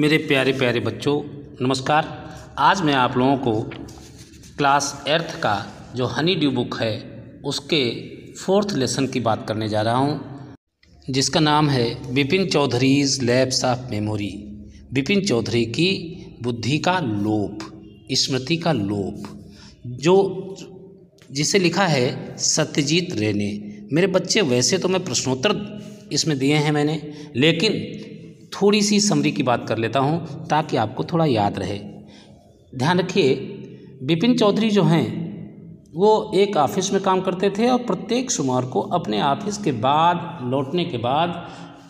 मेरे प्यारे प्यारे बच्चों नमस्कार आज मैं आप लोगों को क्लास एर्थ का जो हनी ड्यू बुक है उसके फोर्थ लेसन की बात करने जा रहा हूँ जिसका नाम है Bipin Chaudhary's labs of memory Bipin Chaudhary की बुद्धि का लोप स्मृति का लोप जो जिसे लिखा है सत्यजीत रे ने मेरे बच्चे वैसे तो मैं प्रश्नोत्तर इसमें दिए हैं मैंने लेकिन थोड़ी सी समरी की बात कर लेता हूँ ताकि आपको थोड़ा याद रहे ध्यान रखिए बिपिन चौधरी जो हैं वो एक ऑफिस में काम करते थे और प्रत्येक सोमवार को अपने ऑफिस के बाद लौटने के बाद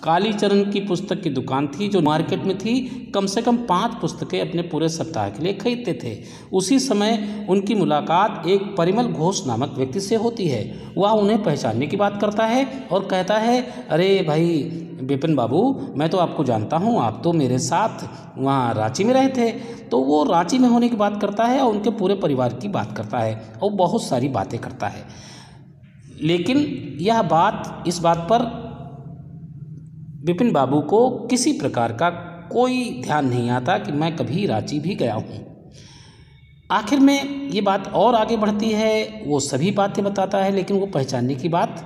कालीचरण की पुस्तक की दुकान थी जो मार्केट में थी कम से कम पाँच पुस्तकें अपने पूरे सप्ताह के लिए खरीदते थे उसी समय उनकी मुलाकात एक परिमल घोष नामक व्यक्ति से होती है वह उन्हें पहचानने की बात करता है और कहता है अरे भाई विपिन बाबू मैं तो आपको जानता हूँ आप तो मेरे साथ वहाँ रांची में रहे थे तो वो रांची में होने की बात करता है और उनके पूरे परिवार की बात करता है और बहुत सारी बातें करता है लेकिन यह बात इस बात पर विपिन बाबू को किसी प्रकार का कोई ध्यान नहीं आता कि मैं कभी रांची भी गया हूँ आखिर में ये बात और आगे बढ़ती है वो सभी बातें बताता है लेकिन वो पहचानने की बात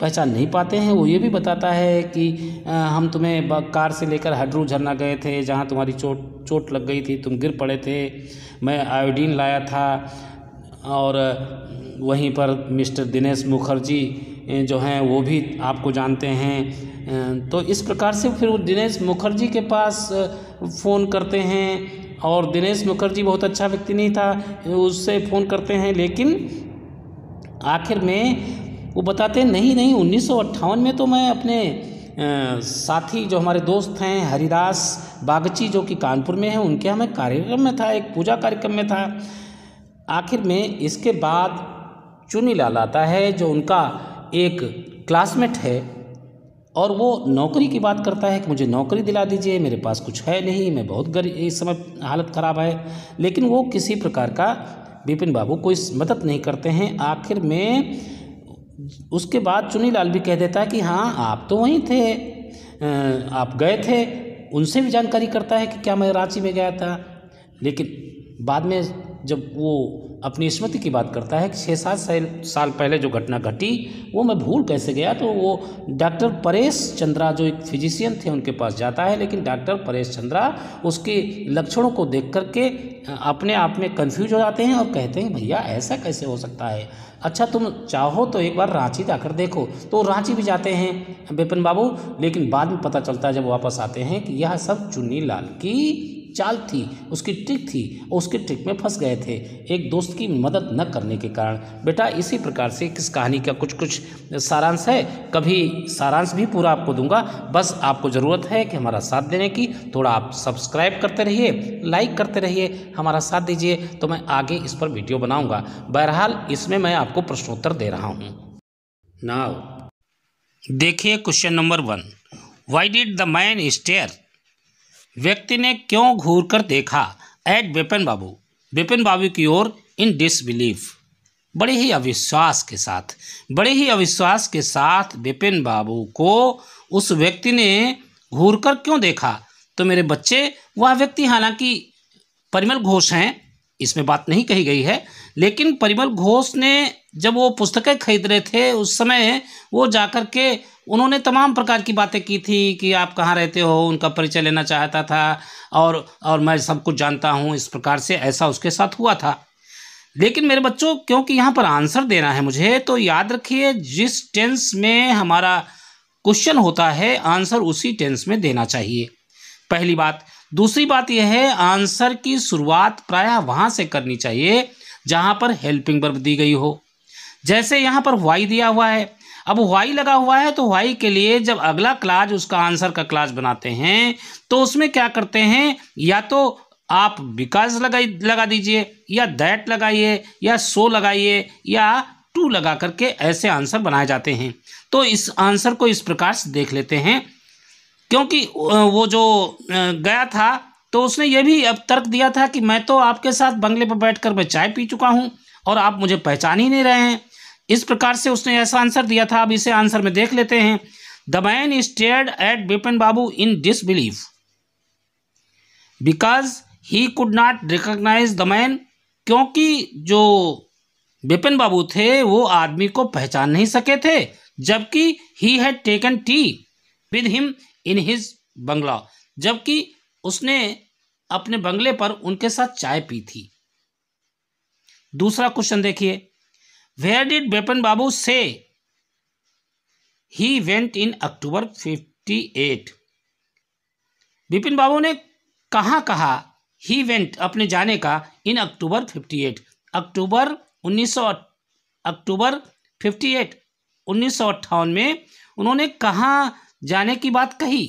पहचान नहीं पाते हैं वो ये भी बताता है कि आ, हम तुम्हें कार से लेकर हड्रू झरना गए थे जहाँ तुम्हारी चोट चोट लग गई थी तुम गिर पड़े थे मैं आयोडीन लाया था और वहीं पर मिस्टर दिनेश मुखर्जी जो हैं वो भी आपको जानते हैं तो इस प्रकार से फिर वो दिनेश मुखर्जी के पास फ़ोन करते हैं और दिनेश मुखर्जी बहुत अच्छा व्यक्ति नहीं था उससे फ़ोन करते हैं लेकिन आखिर में वो बताते नहीं नहीं उन्नीस में तो मैं अपने साथी जो हमारे दोस्त हैं हरिदास बागची जो कि कानपुर में हैं उनके हमें कार्यक्रम में था एक पूजा कार्यक्रम में था आखिर में इसके बाद चुनी लाल आता है जो उनका एक क्लासमेट है और वो नौकरी की बात करता है कि मुझे नौकरी दिला दीजिए मेरे पास कुछ है नहीं मैं बहुत गरीब इस समय हालत ख़राब है लेकिन वो किसी प्रकार का बिपिन बाबू कोई मदद नहीं करते हैं आखिर में उसके बाद चुनी लाल भी कह देता है कि हाँ आप तो वहीं थे आप गए थे उनसे भी जानकारी करता है कि क्या मैं रांची में गया था लेकिन बाद में जब वो अपनी स्मृति की बात करता है कि छः सात साल साल पहले जो घटना घटी वो मैं भूल कैसे गया तो वो डॉक्टर परेश चंद्रा जो एक फिजिशियन थे उनके पास जाता है लेकिन डॉक्टर परेश चंद्रा उसके लक्षणों को देख करके अपने आप में कन्फ्यूज हो जाते हैं और कहते हैं भैया ऐसा कैसे हो सकता है अच्छा तुम चाहो तो एक बार रांची जाकर देखो तो रांची भी जाते हैं बिपिन बाबू लेकिन बाद में पता चलता है जब वापस आते हैं कि यह सब चुन्नी लाल की चाल थी उसकी ट्रिक थी और उसके ट्रिक में फंस गए थे एक दोस्त की मदद न करने के कारण बेटा इसी प्रकार से किस कहानी का कुछ कुछ सारांश है कभी सारांश भी पूरा आपको दूंगा बस आपको ज़रूरत है कि हमारा साथ देने की थोड़ा आप सब्सक्राइब करते रहिए लाइक करते रहिए हमारा साथ दीजिए तो मैं आगे इस पर वीडियो बनाऊँगा बहरहाल इसमें मैं आपको प्रश्नोत्तर दे रहा हूँ नाव देखिए question number one why did the man stare व्यक्ति ने क्यों घूर कर देखा एट बिपिन बाबू बिपिन बाबू की ओर इन डिसबिलीफ बड़े ही अविश्वास के साथ बड़े ही अविश्वास के साथ बिपिन बाबू को उस व्यक्ति ने घूर कर क्यों देखा तो मेरे बच्चे वह व्यक्ति हालांकि परिमल घोष हैं इसमें बात नहीं कही गई है लेकिन परिमल घोष ने जब वो पुस्तकें खरीद रहे थे उस समय वो जाकर के उन्होंने तमाम प्रकार की बातें की थी कि आप कहाँ रहते हो उनका परिचय लेना चाहता था और और मैं सब कुछ जानता हूँ इस प्रकार से ऐसा उसके साथ हुआ था लेकिन मेरे बच्चों क्योंकि यहाँ पर आंसर देना है मुझे तो याद रखिए जिस टेंस में हमारा क्वेश्चन होता है आंसर उसी टेंस में देना चाहिए पहली बात दूसरी बात यह है आंसर की शुरुआत प्रायः वहाँ से करनी चाहिए जहाँ पर हेल्पिंग वर्ब दी गई हो जैसे यहाँ पर वाई दिया हुआ है अब वाई लगा हुआ है तो वाई के लिए जब अगला क्लाज उसका आंसर का क्लाज बनाते हैं तो उसमें क्या करते हैं या तो आप बिकॉज लगा लगा दीजिए या दैट लगाइए या सो लगाइए या टू लगा करके ऐसे आंसर बनाए जाते हैं तो इस आंसर को इस प्रकार से देख लेते हैं क्योंकि वो जो गया था तो उसने ये भी अब तर्क दिया था कि मैं तो आपके साथ बंगले पर बैठकर मैं चाय पी चुका हूँ और आप मुझे पहचान ही नहीं रहे हैं इस प्रकार से उसने ऐसा आंसर दिया था अब इसे आंसर में देख लेते हैं the man stared at Bipin Babu in disbelief because he could not recognise the man क्योंकि जो बिपिन बाबू थे वो आदमी को पहचान नहीं सके थे जबकि he had taken tea with him in his bungalow जबकि उसने अपने बंगले पर उनके साथ चाय पी थी दूसरा क्वेश्चन देखिए where did Bipin Babu say he went in October fifty eight Bipin Babu ने कहाँ कहा ही वेंट अपने जाने का इन अक्टूबर फिफ्टी एट अक्टूबर सौ अक्टूबर एट उन्नीस सौ अट्ठावन में उन्होंने कहाँ जाने की बात कही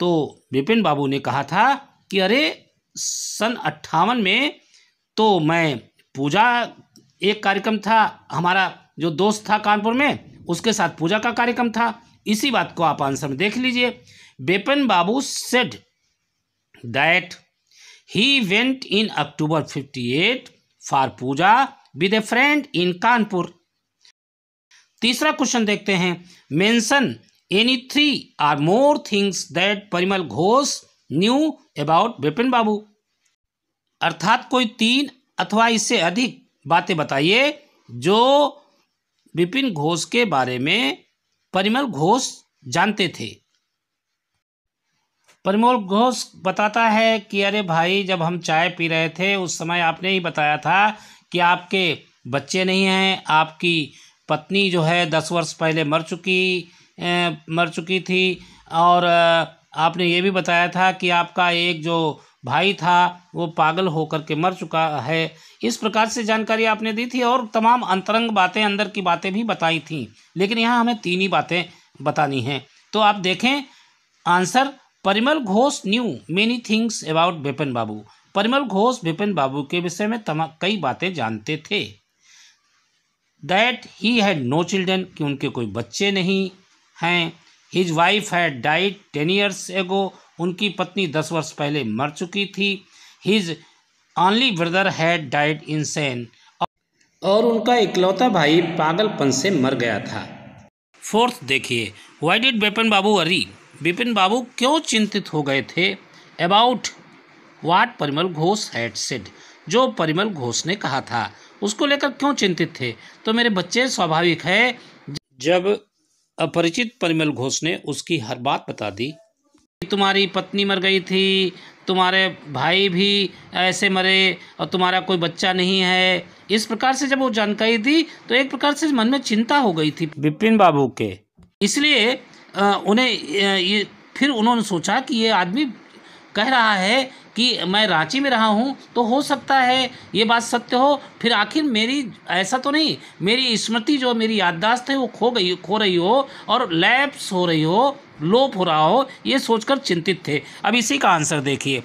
तो बिपिन बाबू ने कहा था कि अरे सन अट्ठावन में तो मैं पूजा एक कार्यक्रम था हमारा जो दोस्त था कानपुर में उसके साथ पूजा का कार्यक्रम था इसी बात को आप आंसर में देख लीजिए Bipin Babu said that he went in October 58 for Puja with a friend in Kanpur तीसरा क्वेश्चन देखते हैं mention any three or more things that Parimal Ghosh knew about Bipin Babu अर्थात कोई तीन अथवा इससे अधिक बातें बताइए जो विपिन घोष के बारे में परिमल घोष जानते थे परिमल घोष बताता है कि अरे भाई जब हम चाय पी रहे थे उस समय आपने ही बताया था कि आपके बच्चे नहीं हैं आपकी पत्नी जो है दस वर्ष पहले मर चुकी ए, मर चुकी थी और आपने ये भी बताया था कि आपका एक जो भाई था वो पागल होकर के मर चुका है इस प्रकार से जानकारी आपने दी थी और तमाम अंतरंग बातें अंदर की बातें भी बताई थी लेकिन यहाँ हमें तीन ही बातें बतानी हैं तो आप देखें answer Parimal Ghosh knew many things about Bipin Babu Parimal Ghosh Bipin Babu के विषय में तमाम कई बातें जानते थे that he had no children कि उनके कोई बच्चे नहीं हैं his wife had died ten years ago उनकी पत्नी दस वर्ष पहले मर चुकी थी his only brother had died in सैन और उनका इकलौता भाई पागलपन से मर गया था फोर्थ देखिए वाई डिड बिपिन बाबू अरी बिपिन बाबू क्यों चिंतित हो गए थे about what Parimal Ghosh had said जो परिमल घोष ने कहा था उसको लेकर क्यों चिंतित थे तो मेरे बच्चे स्वाभाविक है जब अपरिचित परिमल घोष ने उसकी हर बात बता दी तुम्हारी पत्नी मर गई थी तुम्हारे भाई भी ऐसे मरे और तुम्हारा कोई बच्चा नहीं है इस प्रकार से जब वो जानकारी दी तो एक प्रकार से मन में चिंता हो गई थी विपिन बाबू के इसलिए उन्हें ये फिर उन्होंने सोचा कि ये आदमी कह रहा है कि मैं रांची में रहा हूँ तो हो सकता है ये बात सत्य हो फिर आखिर मेरी ऐसा तो नहीं मेरी स्मृति जो मेरी याददाश्त है वो खो गई खो रही हो और लैप्स हो रही हो लोप हो रहा हो ये सोचकर चिंतित थे अब इसी का आंसर देखिए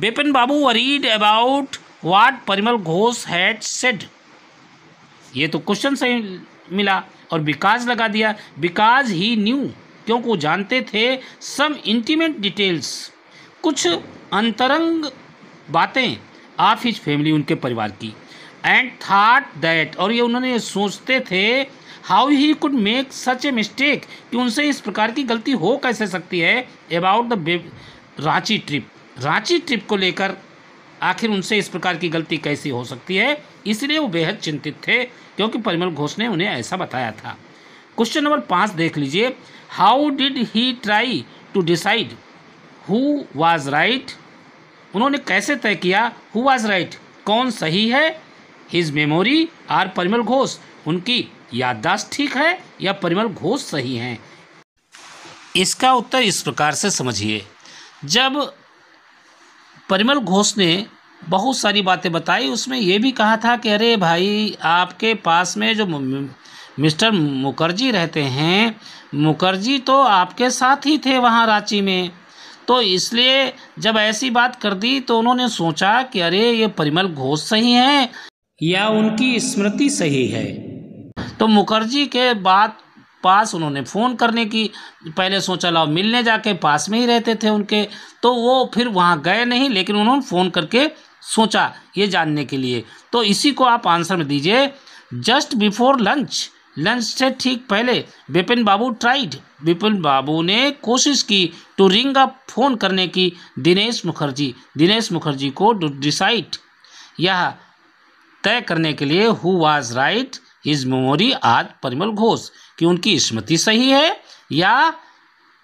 Bipin Babu worried about what Parimal Ghosh had said ये तो क्वेश्चन सही मिला और बिकाज लगा दिया बिकाज ही न्यू क्योंकि वो जानते थे सम इंटीमेट डिटेल्स कुछ अंतरंग बातें ऑफ हिज फैमिली उनके परिवार की एंड थाट दैट और ये उन्होंने सोचते थे how he could make such a mistake कि उनसे इस प्रकार की गलती हो कैसे सकती है about the Ranchi trip Ranchi trip को लेकर आखिर उनसे इस प्रकार की गलती कैसी हो सकती है इसलिए वो बेहद चिंतित थे क्योंकि परिमल घोष ने उन्हें ऐसा बताया था क्वेश्चन नंबर पाँच देख लीजिए how did he try to decide who was right उन्होंने कैसे तय किया हु वाज राइट कौन सही है his memory or Parimal Ghosh उनकी यादाश्त ठीक है या परिमल घोष सही हैं इसका उत्तर इस प्रकार से समझिए जब परिमल घोष ने बहुत सारी बातें बताई उसमें यह भी कहा था कि अरे भाई आपके पास में जो मिस्टर मुखर्जी रहते हैं मुखर्जी तो आपके साथ ही थे वहाँ रांची में तो इसलिए जब ऐसी बात कर दी तो उन्होंने सोचा कि अरे ये परिमल घोष सही हैं या उनकी स्मृति सही है तो मुखर्जी के बाद पास उन्होंने फ़ोन करने की पहले सोचा लाओ मिलने जाके पास में ही रहते थे उनके तो वो फिर वहाँ गए नहीं लेकिन उन्होंने फ़ोन करके सोचा ये जानने के लिए तो इसी को आप आंसर में दीजिए जस्ट बिफोर लंच लंच से ठीक पहले विपिन बाबू ट्राइड विपिन बाबू ने कोशिश की टू रिंग अप फोन करने की दिनेश मुखर्जी दिनेश मुखर्जी को डिसाइड यह तय करने के लिए who was right is memory आज परिमल घोष कि उनकी स्मृति सही है या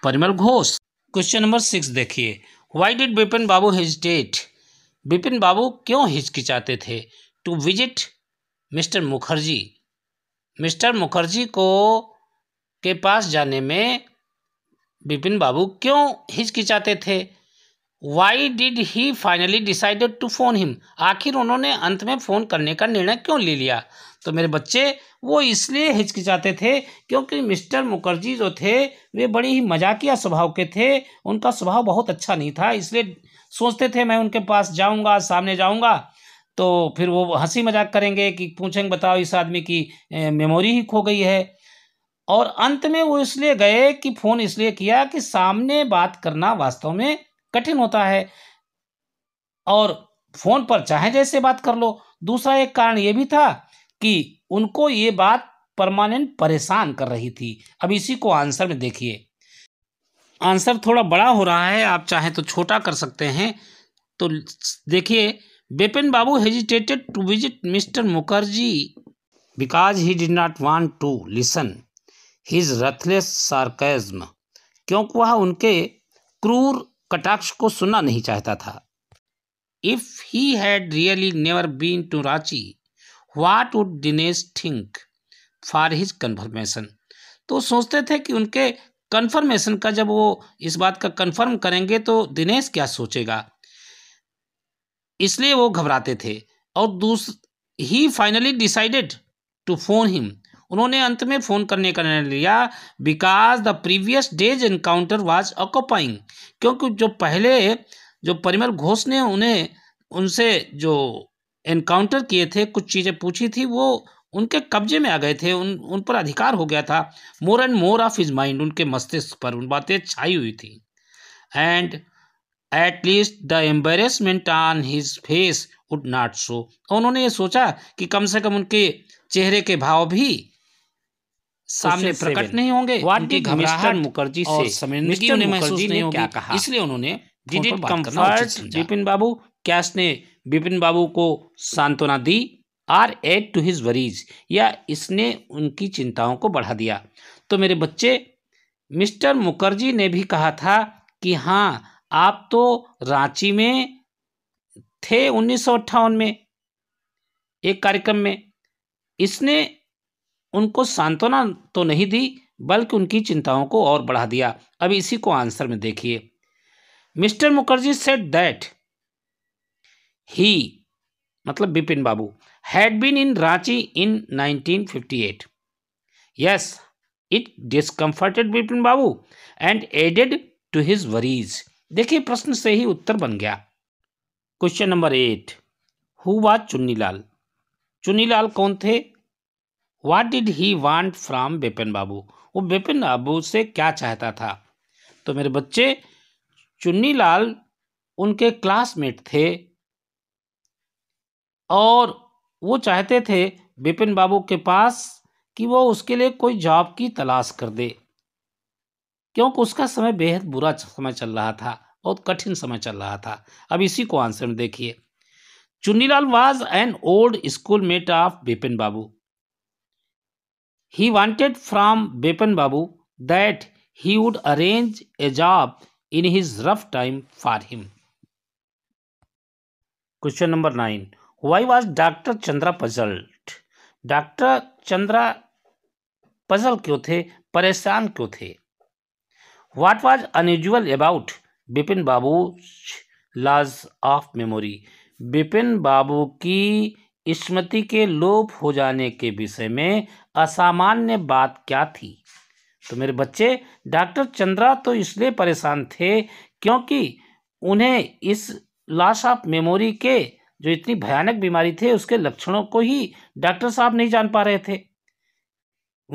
Parimal Ghosh question number six देखिए why did Bipin Babu hesitate Bipin Babu क्यों हिचकिचाते थे to visit mister Mukherjee mister Mukherjee को के पास जाने में बिपिन बाबू क्यों हिचकिचाते थे why did he finally decided to phone him आखिर उन्होंने अंत में फ़ोन करने का निर्णय क्यों ले लिया तो मेरे बच्चे वो इसलिए हिचकिचाते थे क्योंकि मिस्टर मुखर्जी जो थे वे बड़ी ही मजाकिया स्वभाव के थे उनका स्वभाव बहुत अच्छा नहीं था इसलिए सोचते थे मैं उनके पास जाऊंगा सामने जाऊंगा तो फिर वो हंसी मजाक करेंगे कि पूछेंगे बताओ इस आदमी की मेमोरी ही खो गई है और अंत में वो इसलिए गए कि फ़ोन इसलिए किया कि सामने बात करना वास्तव में कठिन होता है और फ़ोन पर चाहे जैसे बात कर लो दूसरा एक कारण ये भी था कि उनको ये बात परमानेंट परेशान कर रही थी अब इसी को आंसर में देखिए आंसर थोड़ा बड़ा हो रहा है आप चाहें तो छोटा कर सकते हैं तो देखिए Bipin Babu hesitated to visit mister Mukherjee because he did not want to listen his ruthless sarcasm क्योंकि वह उनके क्रूर कटाक्ष को सुनना नहीं चाहता था if he had really never been to Ranchi what would Dinesh think for his confirmation तो सोचते थे कि उनके कन्फर्मेशन का जब वो इस बात का कन्फर्म करेंगे तो दिनेश क्या सोचेगा इसलिए वो घबराते थे और thus he finally decided to phone him उन्होंने अंत में फ़ोन करने का निर्णय लिया because the previous day's encounter was occupying क्योंकि जो पहले जो परिमल घोष ने उन्हें उनसे जो एनकाउंटर किए थे कुछ चीज़ें पूछी थी वो उनके कब्जे में आ गए थे उन उन पर अधिकार हो गया था more and more of his mind उनके मस्तिष्क पर उन बातें छाई हुई थी and at least the embarrassment on his face would not show उन्होंने ये सोचा कि कम से कम उनके चेहरे के भाव भी सामने प्रकट नहीं होंगे उनकी घबराहट मुखर्जी से समझ महसूस नहीं होगी इसलिए उन्होंने did it comfort Vipin Babu कैश ने बिपिन बाबू को सांत्वना दी or add to his worries या इसने उनकी चिंताओं को बढ़ा दिया तो मेरे बच्चे मिस्टर मुखर्जी ने भी कहा था कि हाँ आप तो रांची में थे उन्नीस में एक कार्यक्रम में इसने उनको सांत्वना तो नहीं दी बल्कि उनकी चिंताओं को और बढ़ा दिया अब इसी को आंसर में देखिए mister Mukherjee said that he मतलब Bipin Babu had been in Ranchi in 1958 yes it discomforted Bipin Babu and added to his worries देखिए प्रश्न से ही उत्तर बन गया question number eight who was Chunnilal Chunnilal कौन थे what did he want from Bipin Babu वो बिपिन बाबू से क्या चाहता था तो मेरे बच्चे चुन्नीलाल उनके क्लासमेट थे और वो चाहते थे बिपिन बाबू के पास कि वो उसके लिए कोई जॉब की तलाश कर दे क्योंकि उसका समय बेहद बुरा समय चल रहा था बहुत कठिन समय चल रहा था अब इसी को आंसर में देखिए Chunnilal was an old school mate of Bipin Babu he wanted from Bipin Babu that he would arrange a job in his rough time for him question number nine why was doctor Chandra puzzled doctor Chandra puzzle क्यों थे परेशान क्यों थे what was unusual about Bipin Babu loss of memory Bipin Babu की स्मृति के लोप हो जाने के विषय में असामान्य बात क्या थी तो मेरे बच्चे डॉक्टर चंद्रा तो इसलिए परेशान थे क्योंकि उन्हें इस लॉस ऑफ मेमोरी के जो इतनी भयानक बीमारी थी उसके लक्षणों को ही डॉक्टर साहब नहीं जान पा रहे थे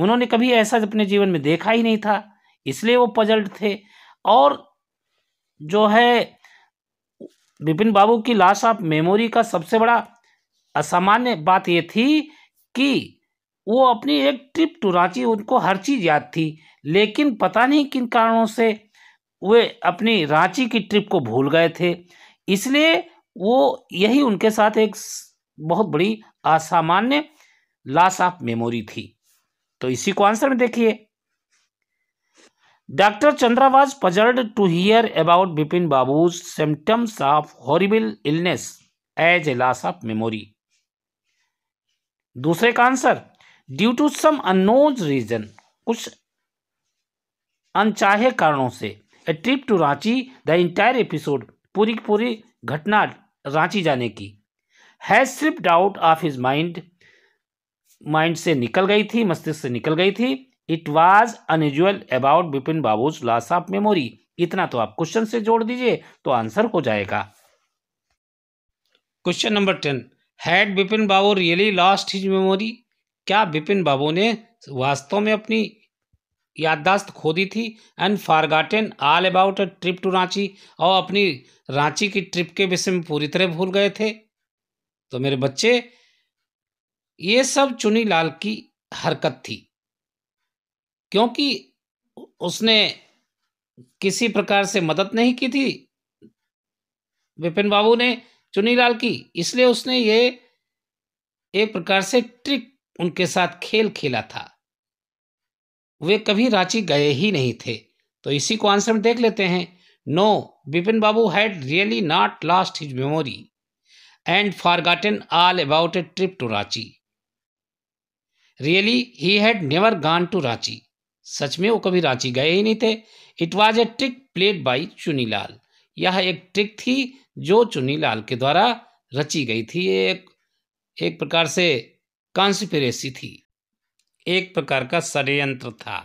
उन्होंने कभी ऐसा अपने जीवन में देखा ही नहीं था इसलिए वो पजल्ड थे और जो है विपिन बाबू की लाश ऑफ मेमोरी का सबसे बड़ा असामान्य बात ये थी कि वो अपनी एक ट्रिप टू रांची उनको हर चीज़ याद थी लेकिन पता नहीं किन कारणों से वे अपनी रांची की ट्रिप को भूल गए थे इसलिए वो यही उनके साथ एक बहुत बड़ी असामान्य लॉस ऑफ मेमोरी थी तो इसी को आंसर में देखिए doctor Chandra puzzled to hear about Bipin Babu's symptoms of horrible illness as a loss of memory दूसरे का answer due to some unknown reason कुछ अनचाहे कारणों से a trip to Ranchi the entire episode पूरी पूरी घटना रांची जाने की has slipped out of his mind mind से निकल गई थी मस्तिष्क से निकल गई थी it was unusual about Bipin Babu's loss of memory इतना तो आप क्वेश्चन से जोड़ दीजिए तो आंसर हो जाएगा question number ten had Bipin Babu really lost his memory क्या बिपिन बाबू ने वास्तव में अपनी याददाश्त खो दी थी and forgotten all about a trip to Ranchi और अपनी रांची की ट्रिप के विषय में पूरी तरह भूल गए थे तो मेरे बच्चे ये सब चुनी लाल की हरकत थी क्योंकि उसने किसी प्रकार से मदद नहीं की थी विपिन बाबू ने चुनी लाल की इसलिए उसने ये एक प्रकार से ट्रिक उनके साथ खेल खेला था वे कभी रांची गए ही नहीं थे तो इसी को आंसर में देख लेते हैं no Bipin Babu had really not lost his memory and for forgotten all about a trip to Ranchi really he had never gone to Ranchi सच में वो कभी रांची गए ही नहीं थे it was a trick played by Chunilal यह एक ट्रिक थी जो चुनीलाल के द्वारा रची गई थी एक एक प्रकार से कॉन्स्पिरेसी थी एक प्रकार का षडयंत्र था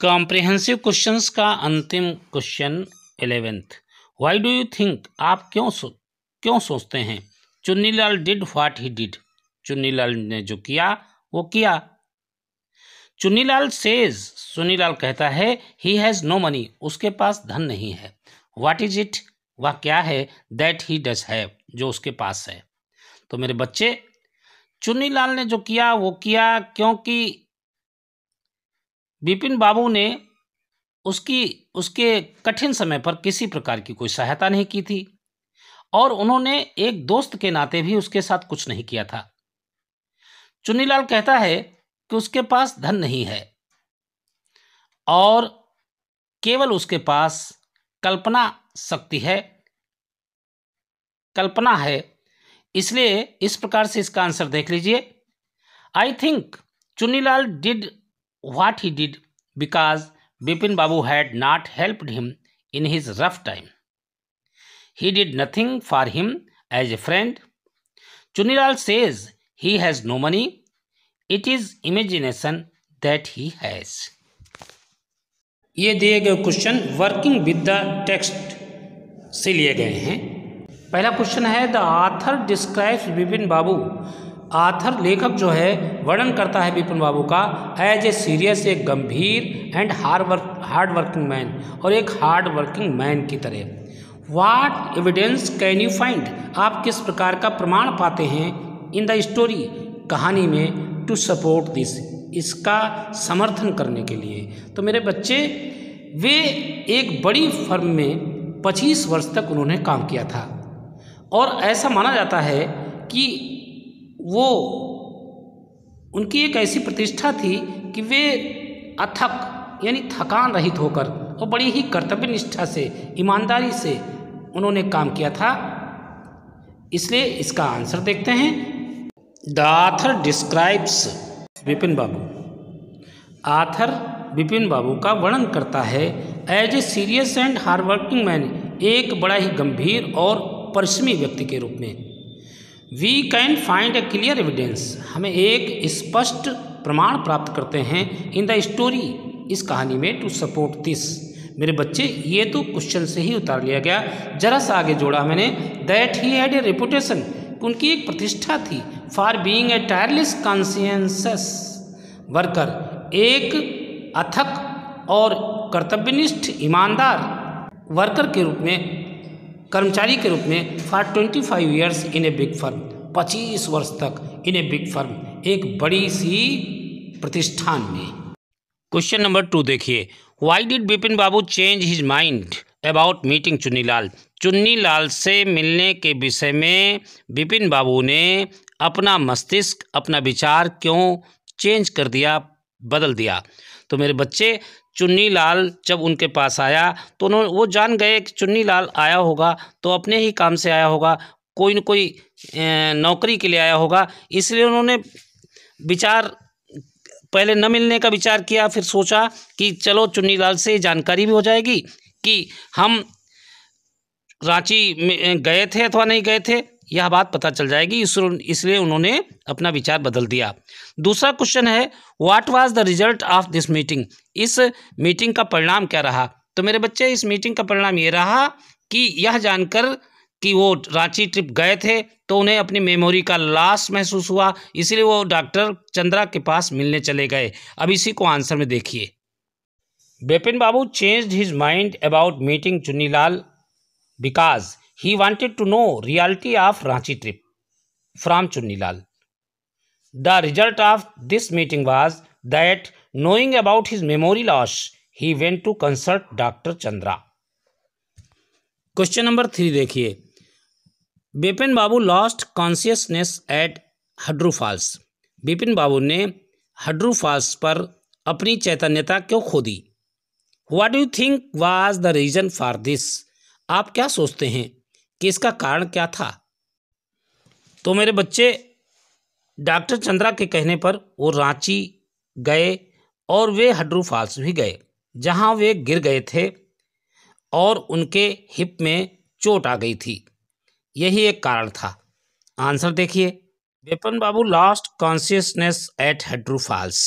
कॉम्प्रिहेंसिव क्वेश्चंस का अंतिम question eleventh why do you think आप क्यों सो, क्यों सोचते हैं Chunnilal did what he did Chunnilal ने जो किया वो किया चुन्नीलाल सेज सुनीलाल कहता है ही हैज़ नो मनी उसके पास धन नहीं है व्हाट इज इट वह क्या है दैट ही डज हैव जो उसके पास है तो मेरे बच्चे चुन्नी लाल ने जो किया वो किया क्योंकि बिपिन बाबू ने उसकी उसके कठिन समय पर किसी प्रकार की कोई सहायता नहीं की थी और उन्होंने एक दोस्त के नाते भी उसके साथ कुछ नहीं किया था चुन्नीलाल कहता है कि उसके पास धन नहीं है और केवल उसके पास कल्पना शक्ति है कल्पना है इसलिए इस प्रकार से इसका आंसर देख लीजिए I think Chunnilal did what he did because Bipin Babu had not helped him in his rough time he did nothing for him as a friend Chunilal says he has no money it is imagination that he has ये दिए गए question working with the text से लिए गए हैं पहला question है the author describes Vipin Babu author लेखक जो है वर्णन करता है विपिन बाबू का एज ए सीरियस एक गंभीर and hard work hard working man और एक हार्ड वर्किंग मैन की तरह what evidence can you find आप किस प्रकार का प्रमाण पाते हैं इन द स्टोरी कहानी में टू सपोर्ट दिस इसका समर्थन करने के लिए तो मेरे बच्चे वे एक बड़ी फर्म में 25 वर्ष तक उन्होंने काम किया था और ऐसा माना जाता है कि वो उनकी एक ऐसी प्रतिष्ठा थी कि वे अथक यानी थकान रहित होकर और बड़ी ही कर्तव्य निष्ठा से ईमानदारी से उन्होंने काम किया था इसलिए इसका आंसर देखते हैं the author describes Vipin Babu author Vipin Babu का वर्णन करता है as a serious and hardworking man एक बड़ा ही गंभीर और परिश्रमी व्यक्ति के रूप में we can find a clear evidence हमें एक स्पष्ट प्रमाण प्राप्त करते हैं इन द स्टोरी इस कहानी में टू सपोर्ट दिस मेरे बच्चे ये तो क्वेश्चन से ही उतार लिया गया जरा सा आगे जोड़ा मैंने that he had a reputation उनकी एक प्रतिष्ठा थी for being a tireless conscientious worker एक अथक और कर्तव्यनिष्ठ ईमानदार वर्कर के रूप में कर्मचारी के रूप में for twenty five years in a big firm पच्चीस वर्ष तक इन ए बिग फर्म एक बड़ी सी प्रतिष्ठान में क्वेश्चन नंबर टू देखिए why did Bipin Babu change his mind about meeting Chunnilal Chunnilal से मिलने के विषय में बिपिन बाबू ने अपना मस्तिष्क अपना विचार क्यों चेंज कर दिया बदल दिया तो मेरे बच्चे चुन्नी लाल जब उनके पास आया तो उन्होंने वो जान गए कि चुन्नी लाल आया होगा तो अपने ही काम से आया होगा कोई न कोई नौकरी के लिए आया होगा इसलिए उन्होंने विचार पहले न मिलने का विचार किया फिर सोचा कि चलो चुन्नी लाल से जानकारी भी हो जाएगी कि हम रांची में गए थे अथवा नहीं गए थे यह बात पता चल जाएगी इसलिए उन्होंने अपना विचार बदल दिया दूसरा क्वेश्चन है what was the result of this meeting इस मीटिंग का परिणाम क्या रहा तो मेरे बच्चे इस मीटिंग का परिणाम ये रहा कि यह जानकर कि वो रांची ट्रिप गए थे तो उन्हें अपनी मेमोरी का लॉस महसूस हुआ इसलिए वो डॉक्टर चंद्रा के पास मिलने चले गए अब इसी को आंसर में देखिए Bipin Babu change his mind about meeting Chunnilal because he wanted to know reality of Ranchi trip from Chunnilal the result of this meeting was that knowing about his memory loss he went to consult doctor Chandra question number three देखिए Bipin Babu lost consciousness at Hudru Falls Bipin Babu ने Hudru Falls पर अपनी चैतन्यता क्यों खो दी what you think was the reason for this आप क्या सोचते हैं कि इसका कारण क्या था तो मेरे बच्चे डॉक्टर चंद्रा के कहने पर वो रांची गए और वे हड्रू फॉल्स भी गए जहां वे गिर गए थे और उनके हिप में चोट आ गई थी यही एक कारण था आंसर देखिए Bipin Babu lost consciousness at Hudru Falls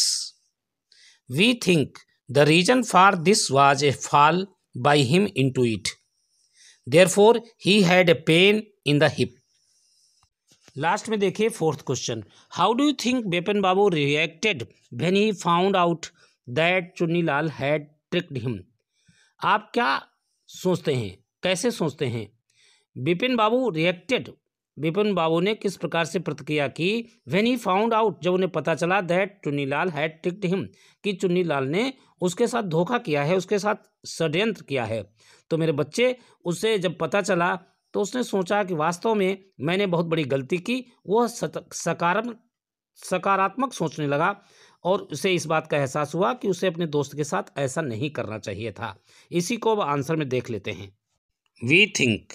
we think the reason for this was a fall by him into it therefore he had a pain in the hip last में देखिए fourth question how do you think Bipin Babu reacted when he found out that Lal had tricked him आप क्या सोचते हैं कैसे सोचते हैं Bipin Babu reacted Bipin Babu ने किस प्रकार से प्रतिक्रिया की वेन ही फाउंड आउट जब उन्हें पता चला दैट चुन्नी लाल हैड ट्रिक्ड हिम कि चुन्नी लाल ने उसके साथ धोखा किया है उसके साथ षड्यंत्र किया है तो मेरे बच्चे उसे जब पता चला तो उसने सोचा कि वास्तव में मैंने बहुत बड़ी गलती की वह सकारात्मक सकारात्मक सोचने लगा और उसे इस बात का एहसास हुआ कि उसे अपने दोस्त के साथ ऐसा नहीं करना चाहिए था इसी को अब आंसर में देख लेते हैं we think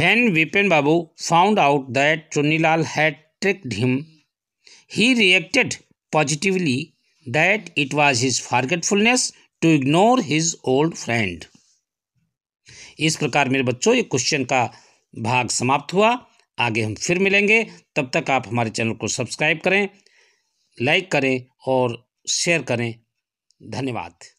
when Vipin Babu found out that Chunnilal had tricked him, he reacted positively that it was his forgetfulness to ignore his old इस प्रकार मेरे बच्चों ये क्वेश्चन का भाग समाप्त हुआ आगे हम फिर मिलेंगे तब तक आप हमारे चैनल को सब्सक्राइब करें लाइक करें और शेयर करें धन्यवाद